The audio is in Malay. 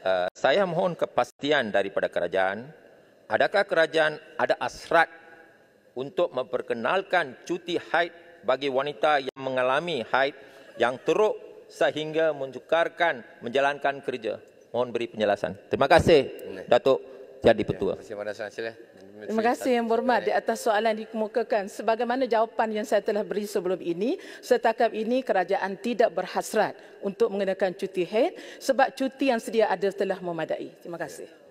Eh, saya mohon kepastian daripada kerajaan, adakah kerajaan ada asrat untuk memperkenalkan cuti haid bagi wanita yang mengalami haid yang teruk sehingga menyukarkan menjalankan kerja? Mohon beri penjelasan. Terima kasih, Datuk jadi ya, petua. Ya. Terima kasih yang hormat di atas soalan dikemukakan. Sebagaimana jawapan yang saya telah beri sebelum ini, setakat ini kerajaan tidak berhasrat untuk mengenakan cuti haid sebab cuti yang sedia ada telah memadai. Terima kasih.